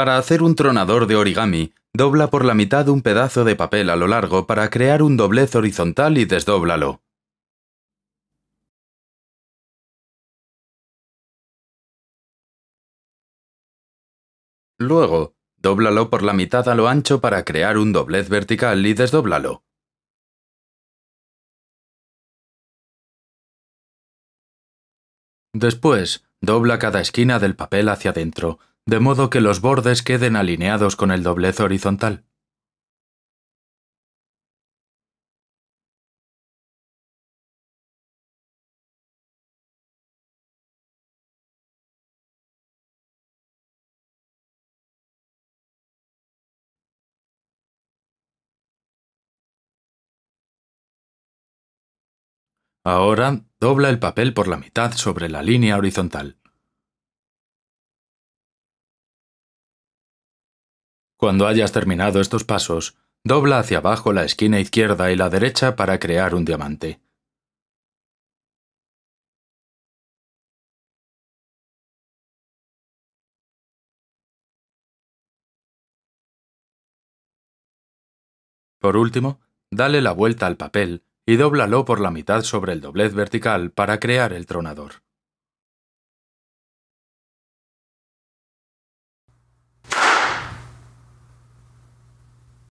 Para hacer un tronador de origami, dobla por la mitad un pedazo de papel a lo largo para crear un doblez horizontal y desdóblalo. Luego, dóblalo por la mitad a lo ancho para crear un doblez vertical y desdóblalo. Después, dobla cada esquina del papel hacia adentro, de modo que los bordes queden alineados con el doblez horizontal. Ahora dobla el papel por la mitad sobre la línea horizontal. Cuando hayas terminado estos pasos, dobla hacia abajo la esquina izquierda y la derecha para crear un diamante. Por último, dale la vuelta al papel y dóblalo por la mitad sobre el doblez vertical para crear el tronador.